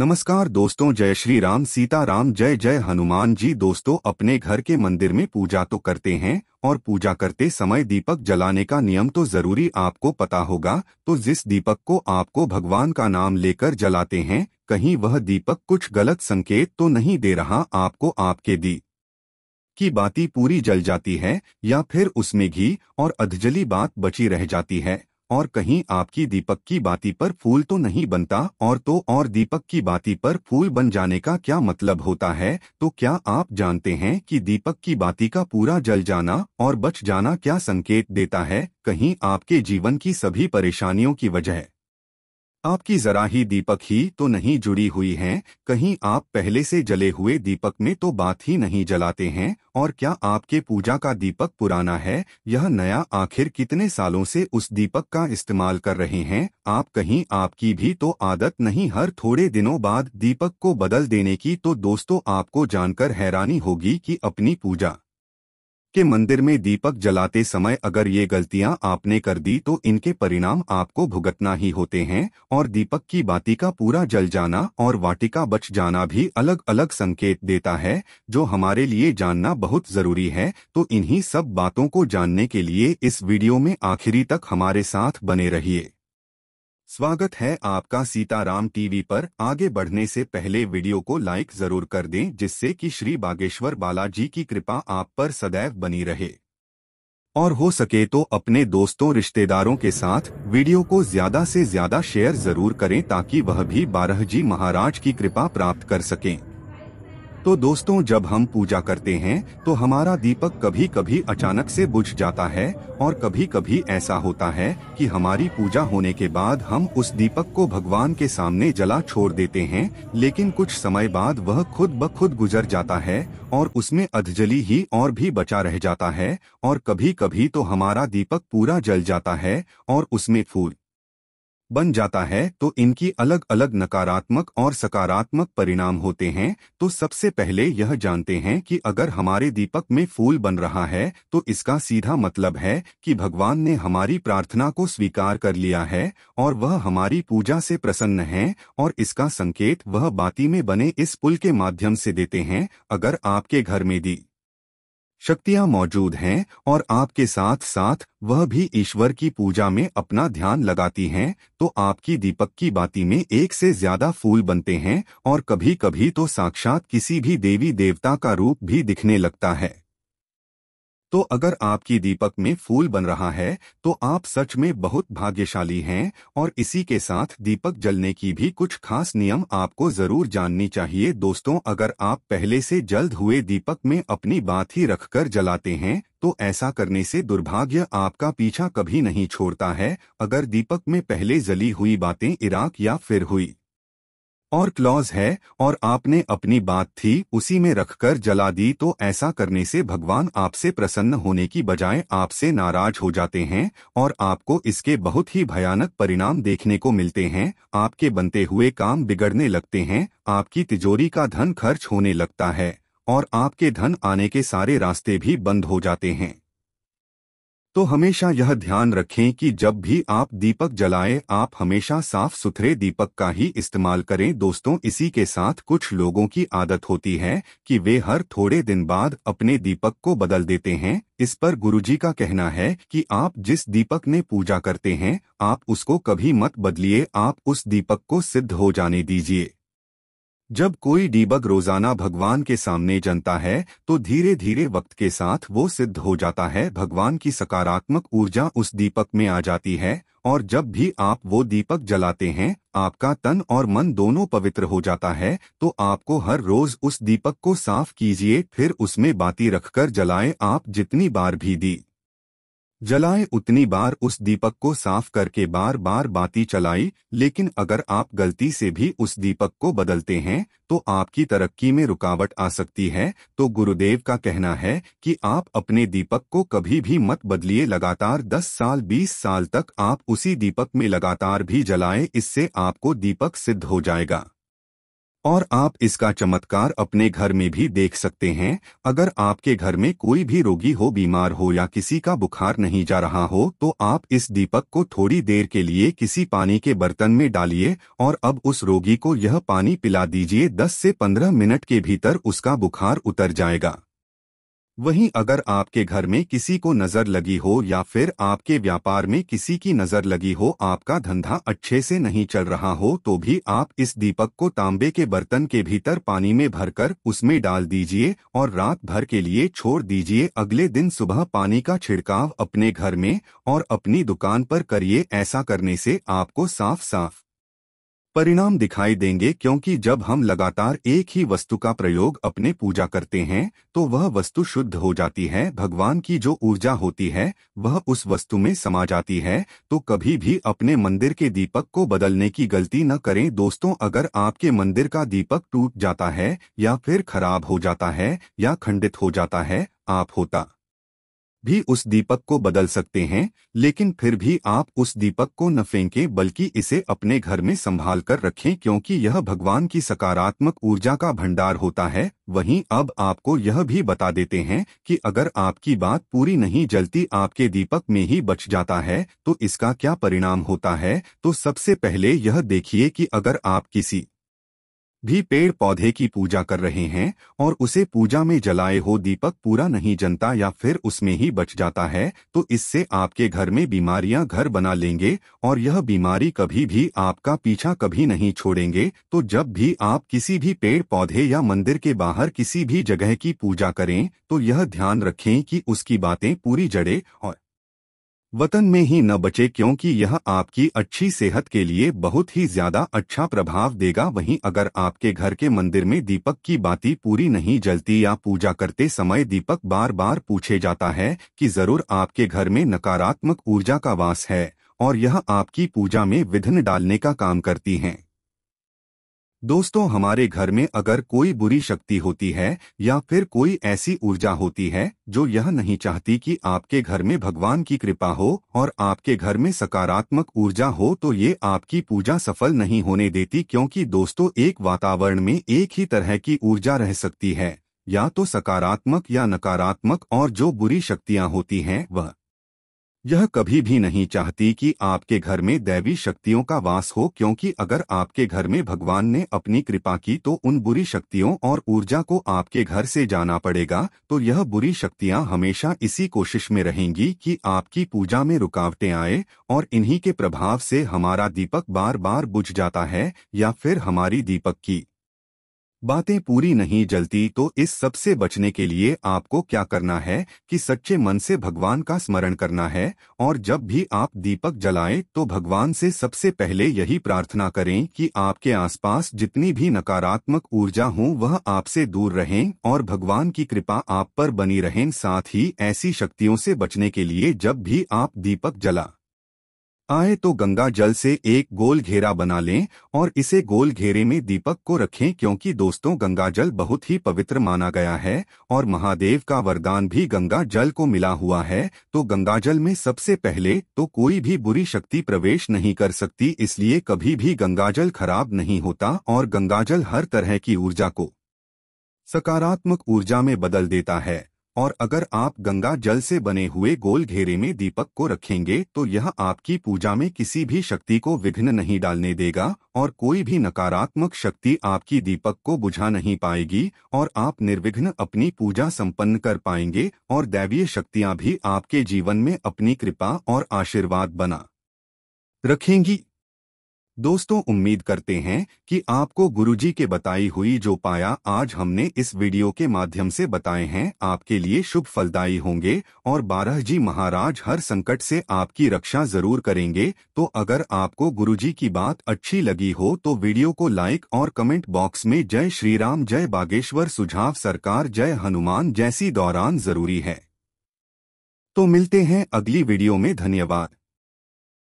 नमस्कार दोस्तों जय श्री राम सीता राम जय जय हनुमान जी दोस्तों अपने घर के मंदिर में पूजा तो करते हैं और पूजा करते समय दीपक जलाने का नियम तो जरूरी आपको पता होगा तो जिस दीपक को आपको भगवान का नाम लेकर जलाते हैं कहीं वह दीपक कुछ गलत संकेत तो नहीं दे रहा आपको आपके दी की बाती पूरी जल जाती है या फिर उसमें घी और अधजली बात बची रह जाती है और कहीं आपकी दीपक की बाती पर फूल तो नहीं बनता और तो और दीपक की बाती पर फूल बन जाने का क्या मतलब होता है तो क्या आप जानते हैं कि दीपक की बाती का पूरा जल जाना और बच जाना क्या संकेत देता है कहीं आपके जीवन की सभी परेशानियों की वजह आपकी जरा ही दीपक ही तो नहीं जुड़ी हुई है कहीं आप पहले से जले हुए दीपक में तो बात ही नहीं जलाते हैं और क्या आपके पूजा का दीपक पुराना है यह नया आखिर कितने सालों से उस दीपक का इस्तेमाल कर रहे हैं आप कहीं आपकी भी तो आदत नहीं हर थोड़े दिनों बाद दीपक को बदल देने की तो दोस्तों आपको जानकर हैरानी होगी की अपनी पूजा कि मंदिर में दीपक जलाते समय अगर ये गलतियां आपने कर दी तो इनके परिणाम आपको भुगतना ही होते हैं और दीपक की बातिका पूरा जल जाना और वाटिका बच जाना भी अलग अलग संकेत देता है जो हमारे लिए जानना बहुत जरूरी है तो इन्हीं सब बातों को जानने के लिए इस वीडियो में आखिरी तक हमारे साथ बने रहिए स्वागत है आपका सीताराम टीवी पर आगे बढ़ने से पहले वीडियो को लाइक जरूर कर दें जिससे कि श्री बागेश्वर बालाजी की कृपा आप पर सदैव बनी रहे और हो सके तो अपने दोस्तों रिश्तेदारों के साथ वीडियो को ज्यादा से ज्यादा शेयर जरूर करें ताकि वह भी बारह जी महाराज की कृपा प्राप्त कर सकें तो दोस्तों जब हम पूजा करते हैं तो हमारा दीपक कभी कभी अचानक से बुझ जाता है और कभी कभी ऐसा होता है कि हमारी पूजा होने के बाद हम उस दीपक को भगवान के सामने जला छोड़ देते हैं लेकिन कुछ समय बाद वह खुद ब खुद गुजर जाता है और उसमें अधजली ही और भी बचा रह जाता है और कभी कभी तो हमारा दीपक पूरा जल जाता है और उसमें फूल बन जाता है तो इनकी अलग अलग नकारात्मक और सकारात्मक परिणाम होते हैं तो सबसे पहले यह जानते हैं कि अगर हमारे दीपक में फूल बन रहा है तो इसका सीधा मतलब है कि भगवान ने हमारी प्रार्थना को स्वीकार कर लिया है और वह हमारी पूजा से प्रसन्न है और इसका संकेत वह बाती में बने इस पुल के माध्यम से देते हैं अगर आपके घर में दी शक्तियां मौजूद हैं और आपके साथ साथ वह भी ईश्वर की पूजा में अपना ध्यान लगाती हैं तो आपकी दीपक की बाती में एक से ज्यादा फूल बनते हैं और कभी कभी तो साक्षात किसी भी देवी देवता का रूप भी दिखने लगता है तो अगर आपकी दीपक में फूल बन रहा है तो आप सच में बहुत भाग्यशाली हैं और इसी के साथ दीपक जलने की भी कुछ खास नियम आपको जरूर जाननी चाहिए दोस्तों अगर आप पहले से जल्द हुए दीपक में अपनी बात ही रखकर जलाते हैं तो ऐसा करने से दुर्भाग्य आपका पीछा कभी नहीं छोड़ता है अगर दीपक में पहले जली हुई बातें इराक या फिर हुई और क्लॉज है और आपने अपनी बात थी उसी में रखकर जला दी तो ऐसा करने से भगवान आपसे प्रसन्न होने की बजाय आपसे नाराज हो जाते हैं और आपको इसके बहुत ही भयानक परिणाम देखने को मिलते हैं आपके बनते हुए काम बिगड़ने लगते हैं आपकी तिजोरी का धन खर्च होने लगता है और आपके धन आने के सारे रास्ते भी बंद हो जाते हैं तो हमेशा यह ध्यान रखें कि जब भी आप दीपक जलाएं आप हमेशा साफ सुथरे दीपक का ही इस्तेमाल करें दोस्तों इसी के साथ कुछ लोगों की आदत होती है कि वे हर थोड़े दिन बाद अपने दीपक को बदल देते हैं इस पर गुरुजी का कहना है कि आप जिस दीपक ने पूजा करते हैं आप उसको कभी मत बदलिए आप उस दीपक को सिद्ध हो जाने दीजिए जब कोई डीबग रोजाना भगवान के सामने जनता है तो धीरे धीरे वक्त के साथ वो सिद्ध हो जाता है भगवान की सकारात्मक ऊर्जा उस दीपक में आ जाती है और जब भी आप वो दीपक जलाते हैं आपका तन और मन दोनों पवित्र हो जाता है तो आपको हर रोज उस दीपक को साफ कीजिए फिर उसमें बाती रखकर जलाएं आप जितनी बार भी दी जलाए उतनी बार उस दीपक को साफ करके बार बार बाती चलाई लेकिन अगर आप गलती से भी उस दीपक को बदलते हैं तो आपकी तरक्की में रुकावट आ सकती है तो गुरुदेव का कहना है कि आप अपने दीपक को कभी भी मत बदलिए लगातार 10 साल 20 साल तक आप उसी दीपक में लगातार भी जलाएं इससे आपको दीपक सिद्ध हो जाएगा और आप इसका चमत्कार अपने घर में भी देख सकते हैं अगर आपके घर में कोई भी रोगी हो बीमार हो या किसी का बुखार नहीं जा रहा हो तो आप इस दीपक को थोड़ी देर के लिए किसी पानी के बर्तन में डालिए और अब उस रोगी को यह पानी पिला दीजिए 10 से 15 मिनट के भीतर उसका बुखार उतर जाएगा वहीं अगर आपके घर में किसी को नज़र लगी हो या फिर आपके व्यापार में किसी की नज़र लगी हो आपका धंधा अच्छे से नहीं चल रहा हो तो भी आप इस दीपक को तांबे के बर्तन के भीतर पानी में भरकर उसमें डाल दीजिए और रात भर के लिए छोड़ दीजिए अगले दिन सुबह पानी का छिड़काव अपने घर में और अपनी दुकान पर करिए ऐसा करने से आपको साफ साफ परिणाम दिखाई देंगे क्योंकि जब हम लगातार एक ही वस्तु का प्रयोग अपने पूजा करते हैं तो वह वस्तु शुद्ध हो जाती है भगवान की जो ऊर्जा होती है वह उस वस्तु में समा जाती है तो कभी भी अपने मंदिर के दीपक को बदलने की गलती न करें दोस्तों अगर आपके मंदिर का दीपक टूट जाता है या फिर खराब हो जाता है या खंडित हो जाता है आप होता भी उस दीपक को बदल सकते हैं लेकिन फिर भी आप उस दीपक को न फेंकें बल्कि इसे अपने घर में संभाल कर रखें क्योंकि यह भगवान की सकारात्मक ऊर्जा का भंडार होता है वहीं अब आपको यह भी बता देते हैं कि अगर आपकी बात पूरी नहीं जलती आपके दीपक में ही बच जाता है तो इसका क्या परिणाम होता है तो सबसे पहले यह देखिए कि अगर आप किसी भी पेड़ पौधे की पूजा कर रहे हैं और उसे पूजा में जलाए हो दीपक पूरा नहीं जनता या फिर उसमें ही बच जाता है तो इससे आपके घर में बीमारियां घर बना लेंगे और यह बीमारी कभी भी आपका पीछा कभी नहीं छोड़ेंगे तो जब भी आप किसी भी पेड़ पौधे या मंदिर के बाहर किसी भी जगह की पूजा करें तो यह ध्यान रखें कि उसकी बातें पूरी जड़े और वतन में ही न बचे क्योंकि यह आपकी अच्छी सेहत के लिए बहुत ही ज्यादा अच्छा प्रभाव देगा वहीं अगर आपके घर के मंदिर में दीपक की बाती पूरी नहीं जलती या पूजा करते समय दीपक बार बार पूछे जाता है कि जरूर आपके घर में नकारात्मक ऊर्जा का वास है और यह आपकी पूजा में विघ्न डालने का काम करती हैं दोस्तों हमारे घर में अगर कोई बुरी शक्ति होती है या फिर कोई ऐसी ऊर्जा होती है जो यह नहीं चाहती कि आपके घर में भगवान की कृपा हो और आपके घर में सकारात्मक ऊर्जा हो तो ये आपकी पूजा सफल नहीं होने देती क्योंकि दोस्तों एक वातावरण में एक ही तरह की ऊर्जा रह सकती है या तो सकारात्मक या नकारात्मक और जो बुरी शक्तियाँ होती हैं वह यह कभी भी नहीं चाहती कि आपके घर में दैवी शक्तियों का वास हो क्योंकि अगर आपके घर में भगवान ने अपनी कृपा की तो उन बुरी शक्तियों और ऊर्जा को आपके घर से जाना पड़ेगा तो यह बुरी शक्तियां हमेशा इसी कोशिश में रहेंगी कि आपकी पूजा में रुकावटें आए और इन्हीं के प्रभाव से हमारा दीपक बार बार बुझ जाता है या फिर हमारी दीपक की बातें पूरी नहीं जलती तो इस सब से बचने के लिए आपको क्या करना है कि सच्चे मन से भगवान का स्मरण करना है और जब भी आप दीपक जलाएं तो भगवान से सबसे पहले यही प्रार्थना करें कि आपके आसपास जितनी भी नकारात्मक ऊर्जा हो वह आपसे दूर रहें और भगवान की कृपा आप पर बनी रहें साथ ही ऐसी शक्तियों से बचने के लिए जब भी आप दीपक जला आए तो गंगा जल से एक गोल घेरा बना लें और इसे गोल घेरे में दीपक को रखें क्योंकि दोस्तों गंगा जल बहुत ही पवित्र माना गया है और महादेव का वरदान भी गंगा जल को मिला हुआ है तो गंगा जल में सबसे पहले तो कोई भी बुरी शक्ति प्रवेश नहीं कर सकती इसलिए कभी भी गंगा जल खराब नहीं होता और गंगा जल हर तरह की ऊर्जा को सकारात्मक ऊर्जा में बदल देता है और अगर आप गंगा जल से बने हुए गोल घेरे में दीपक को रखेंगे तो यह आपकी पूजा में किसी भी शक्ति को विघ्न नहीं डालने देगा और कोई भी नकारात्मक शक्ति आपकी दीपक को बुझा नहीं पाएगी और आप निर्विघ्न अपनी पूजा संपन्न कर पाएंगे और दैवीय शक्तियां भी आपके जीवन में अपनी कृपा और आशीर्वाद बना रखेंगी दोस्तों उम्मीद करते हैं कि आपको गुरुजी के बताई हुई जो पाया आज हमने इस वीडियो के माध्यम से बताए हैं आपके लिए शुभ फलदायी होंगे और बारह जी महाराज हर संकट से आपकी रक्षा जरूर करेंगे तो अगर आपको गुरुजी की बात अच्छी लगी हो तो वीडियो को लाइक और कमेंट बॉक्स में जय श्री राम जय बागेश्वर सुझाव सरकार जय हनुमान जैसी दौरान जरूरी है तो मिलते हैं अगली वीडियो में धन्यवाद